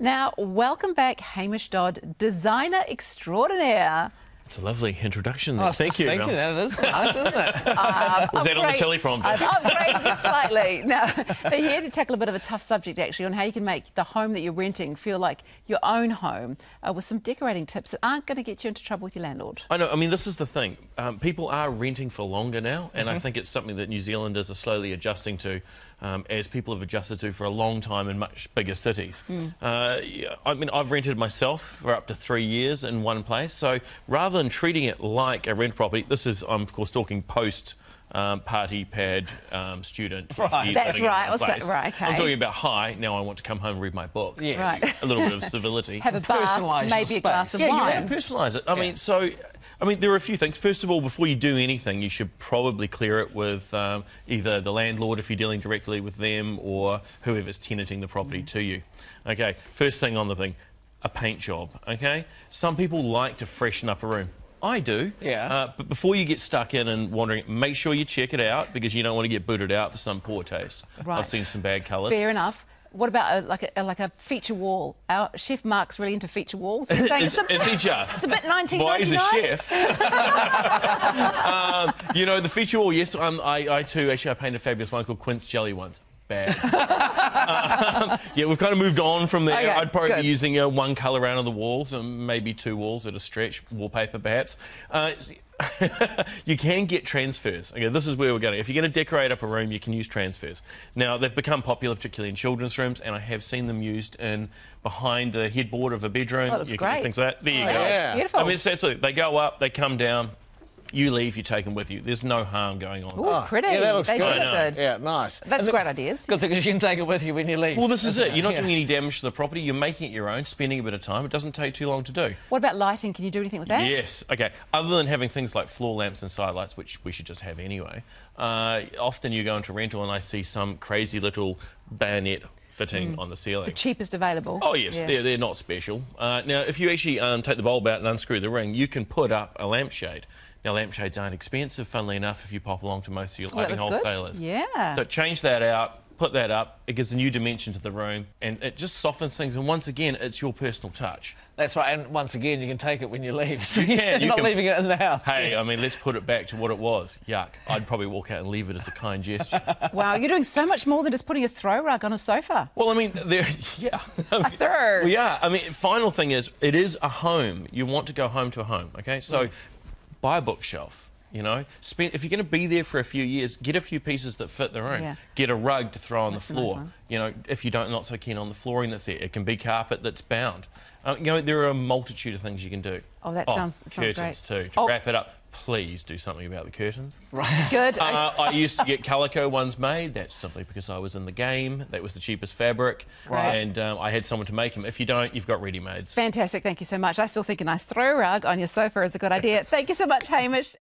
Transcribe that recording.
Now, welcome back, Hamish Dodd, designer extraordinaire. It's a lovely introduction. Oh, thank you. Thank you. That is nice, isn't it? Uh, Was that on the teleprompter? I've upgraded it slightly. No, but here to tackle a bit of a tough subject, actually, on how you can make the home that you're renting feel like your own home uh, with some decorating tips that aren't going to get you into trouble with your landlord. I know. I mean, this is the thing. Um, people are renting for longer now, and mm -hmm. I mm-hmm. think it's something that New Zealanders are slowly adjusting to, um, as people have adjusted to for a long time in much bigger cities. Mm. Uh, I mean, I've rented myself for up to three years in one place, so rather rather than treating it like a rent property, this is, I'm of course talking post um, party pad um, student. Right. That's right. Also, right. Okay. I'm talking about hi. Now I want to come home and read my book. Yes. Right. a little bit of civility. Have a bath. Maybe a glass of yeah, wine. Yeah, personalise it. I yeah. mean, so. I mean, there are a few things. First of all, before you do anything, you should probably clear it with um, either the landlord if you're dealing directly with them or whoever's tenanting the property mm. to you. Okay, first thing on the thing a paint job, okay? Some people like to freshen up a room. I do. Yeah. Uh, but before you get stuck in and wandering, make sure you check it out because you don't want to get booted out for some poor taste. Right. I've seen some bad colours. Fair enough. What about a, like a like a feature wall? Our chef Mark's really into feature walls. is, it's a, is he just? It's a bit 1999. Why is a chef? um, you know the feature wall. Yes, um, I, I too actually I painted a fabulous one called Quince Jelly once bad. um, yeah, we've kind of moved on from there. Okay, I'd probably good. be using uh, one colour around the walls and maybe two walls at a stretch, wallpaper perhaps. Uh, you can get transfers. Okay, this is where we're going. If you're going to decorate up a room, you can use transfers. Now, they've become popular, particularly in children's rooms, and I have seen them used in behind the headboard of a bedroom. Oh, that's great. Things like that. There oh, you go. Yeah. Beautiful. I mean, it's absolutely. They go up, they come down you leave, you take them with you. There's no harm going on. Ooh, oh, pretty. Yeah, that looks they good. good. Yeah, nice. That's the, great ideas. Good thing because you can take it with you when you leave. Well, this is it. You're not yeah. doing any damage to the property. You're making it your own, spending a bit of time. It doesn't take too long to do. What about lighting? Can you do anything with that? Yes. Okay. Other than having things like floor lamps and side lights, which we should just have anyway, uh, often you go into rental and I see some crazy little bayonet fitting mm. on the ceiling. The cheapest available. Oh, yes, yeah. they're, they're not special. Uh, now, if you actually um, take the bulb out and unscrew the ring, you can put up a lampshade. Now, lampshades aren't expensive, funnily enough, if you pop along to most of your oh, lighting well, wholesalers. Good. Yeah. So change that out, put that up. It gives a new dimension to the room and it just softens things. And once again, it's your personal touch. That's right. And once again, you can take it when you leave. So you can. You're not can... leaving it in the house. Hey, I mean, let's put it back to what it was. Yuck. I'd probably walk out and leave it as a kind gesture. wow, you're doing so much more than just putting a throw rug on a sofa. Well, I mean, there, yeah. I mean, a throw. Well, yeah. I mean, final thing is, it is a home. You want to go home to a home, okay? So mm buy a bookshelf. You know, spend if you're going to be there for a few years, get a few pieces that fit their room. Yeah. Get a rug to throw on that's the floor. Nice you know, if you don't not so keen on the flooring that's there, it can be carpet that's bound. Uh, you know, there are a multitude of things you can do. Oh, that oh, sounds, sounds curtains great. too. To oh. wrap it up, please do something about the curtains. Right. Good. Uh, I used to get calico ones made. That's simply because I was in the game. That was the cheapest fabric. Right. And um, I had someone to make them. If you don't, you've got ready-mades. Fantastic. Thank you so much. I still think a nice throw rug on your sofa is a good idea. Thank you so much, Hamish.